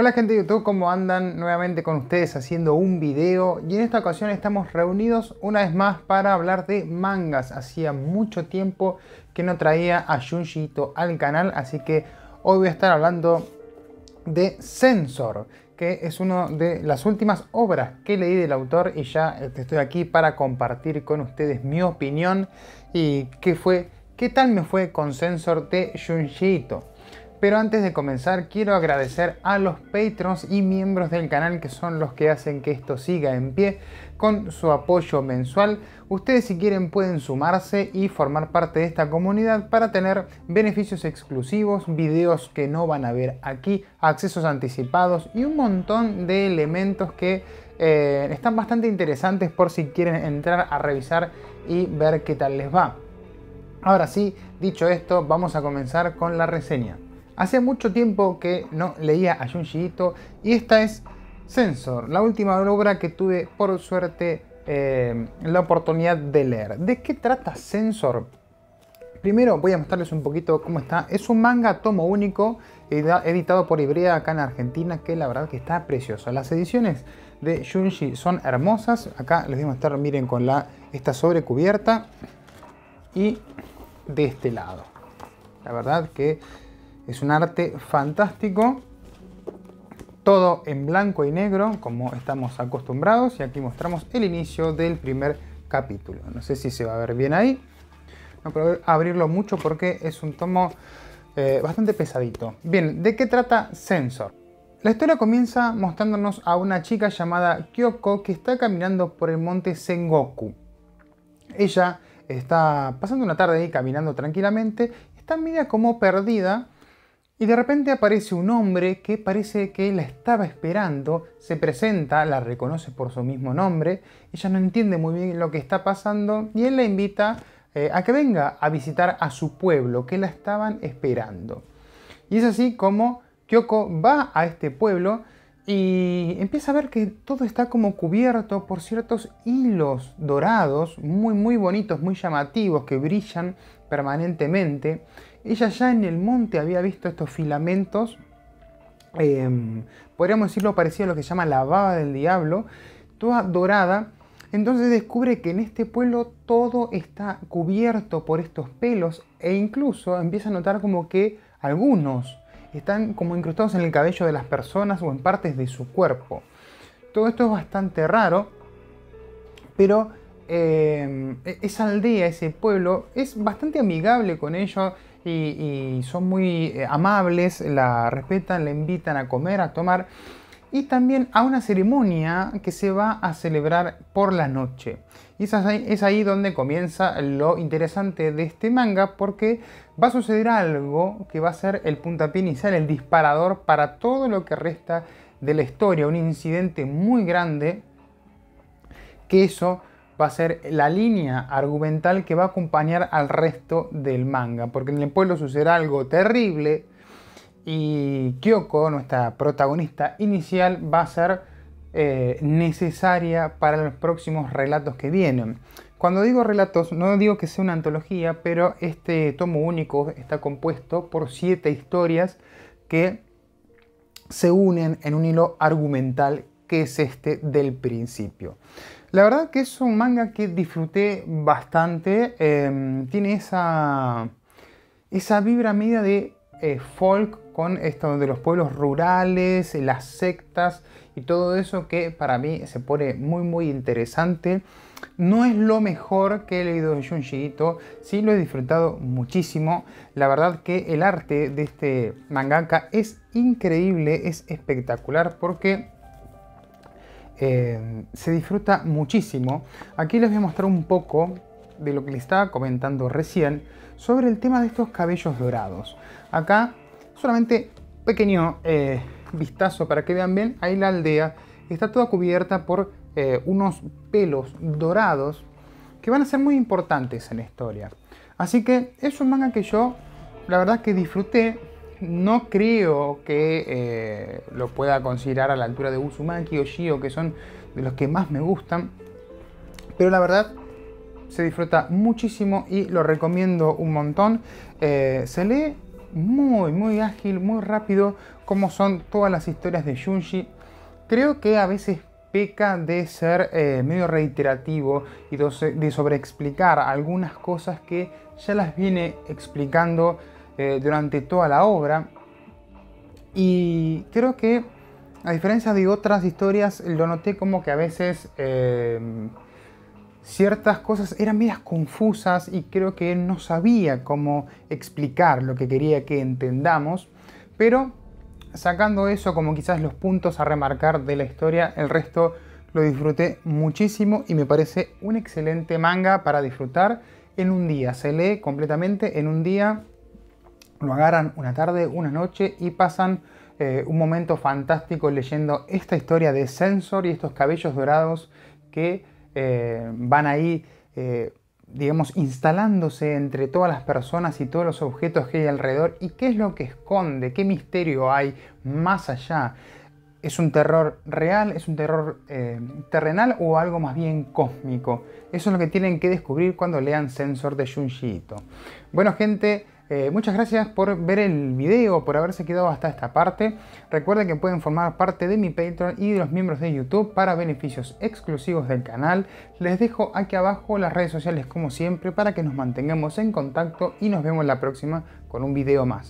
Hola gente de YouTube, ¿cómo andan? Nuevamente con ustedes haciendo un video y en esta ocasión estamos reunidos una vez más para hablar de mangas. Hacía mucho tiempo que no traía a Junjiito al canal, así que hoy voy a estar hablando de Sensor, que es una de las últimas obras que leí del autor y ya este, estoy aquí para compartir con ustedes mi opinión y qué fue, qué tal me fue con Sensor de Junjiito. Pero antes de comenzar, quiero agradecer a los patrons y miembros del canal que son los que hacen que esto siga en pie con su apoyo mensual. Ustedes si quieren pueden sumarse y formar parte de esta comunidad para tener beneficios exclusivos, videos que no van a ver aquí, accesos anticipados y un montón de elementos que eh, están bastante interesantes por si quieren entrar a revisar y ver qué tal les va. Ahora sí, dicho esto, vamos a comenzar con la reseña. Hace mucho tiempo que no leía a Junji Ito y esta es Sensor, la última obra que tuve por suerte eh, la oportunidad de leer. ¿De qué trata Sensor? Primero voy a mostrarles un poquito cómo está. Es un manga tomo único editado por Ibrea acá en Argentina que la verdad que está precioso. Las ediciones de Junji son hermosas. Acá les voy a mostrar, miren, con la, esta sobrecubierta y de este lado. La verdad que es un arte fantástico, todo en blanco y negro, como estamos acostumbrados, y aquí mostramos el inicio del primer capítulo. No sé si se va a ver bien ahí, no puedo abrirlo mucho porque es un tomo eh, bastante pesadito. Bien, ¿de qué trata Sensor? La historia comienza mostrándonos a una chica llamada Kyoko que está caminando por el monte Sengoku. Ella está pasando una tarde ahí caminando tranquilamente, está media como perdida y de repente aparece un hombre que parece que la estaba esperando, se presenta, la reconoce por su mismo nombre, ella no entiende muy bien lo que está pasando y él la invita eh, a que venga a visitar a su pueblo que la estaban esperando. Y es así como Kyoko va a este pueblo y empieza a ver que todo está como cubierto por ciertos hilos dorados, muy muy bonitos, muy llamativos, que brillan permanentemente. Ella ya en el monte había visto estos filamentos, em, podríamos decirlo parecido a lo que se llama la baba del diablo, toda dorada. Entonces descubre que en este pueblo todo está cubierto por estos pelos e incluso empieza a notar como que algunos están como incrustados en el cabello de las personas o en partes de su cuerpo. Todo esto es bastante raro, pero eh, e-, esa aldea, ese pueblo, es bastante amigable con ellos y son muy eh, amables, la respetan, la invitan a comer, a tomar y también a una ceremonia que se va a celebrar por la noche. Y es ahí, donde comienza lo interesante de este manga porque va a suceder algo que va a ser el puntapié inicial, el disparador para todo lo que resta de la historia, un incidente muy grande que eso va a ser la línea argumental que va a acompañar al resto del manga, porque en el pueblo sucederá algo terrible, y Kyoko, nuestra protagonista inicial, va a ser eh, necesaria para los próximos relatos que vienen. Cuando digo relatos, no digo que sea una antología, pero este tomo único está compuesto por siete historias que se unen en un hilo argumental que es este del principio. La verdad que es un manga que disfruté bastante, eh, tiene esa, esa vibra media de eh, folk con esto de los pueblos rurales, eh, las sectas y todo eso que para mí se pone muy muy interesante. No es lo mejor que he leído de Junji si sí lo he disfrutado muchísimo. La verdad que el arte de este mangaka es increíble, es espectacular porque eh, se disfruta muchísimo. Aquí les voy a mostrar un poco de lo que le estaba comentando recién sobre el tema de estos cabellos dorados. Acá solamente pequeño eh, vistazo para que vean bien, ahí la aldea está toda cubierta por eh, unos pelos dorados que van a ser muy importantes en la historia. Así que es un manga que yo la verdad que disfruté, no creo que eh, lo pueda considerar a la altura de Uzumaki o Shio, que son de los que más me gustan. Pero la verdad, se disfruta muchísimo y lo recomiendo un montón. Eh, se lee muy, muy ágil, muy rápido, como son todas las historias de Junji. Creo que a veces peca de ser eh, medio reiterativo y de sobreexplicar algunas cosas que ya las viene explicando eh, durante toda la obra. Y creo que, a diferencia de otras historias, lo noté como que a veces ciertas cosas eran medias confusas y creo que él no sabía cómo explicar lo que quería que entendamos, pero sacando eso como quizás los puntos a remarcar de la historia, el resto lo disfruté muchísimo y me parece un excelente manga para disfrutar en un día. Se lee completamente en un día, lo agarran una tarde, una noche y pasan eh, un momento fantástico leyendo esta historia de Sensor y estos cabellos dorados que eh, van ahí, eh, digamos, instalándose entre todas las personas y todos los objetos que hay alrededor y qué es lo que esconde, qué misterio hay más allá. ¿Es un terror real? ¿Es un terror eh, terrenal o algo más bien cósmico? Eso es lo que tienen que descubrir cuando lean Sensor de Junji Bueno, gente, eh, muchas gracias por ver el video, por haberse quedado hasta esta parte. Recuerden que pueden formar parte de mi Patreon y de los miembros de YouTube para beneficios exclusivos del canal. Les dejo aquí abajo las redes sociales como siempre para que nos mantengamos en contacto y nos vemos la próxima con un video más.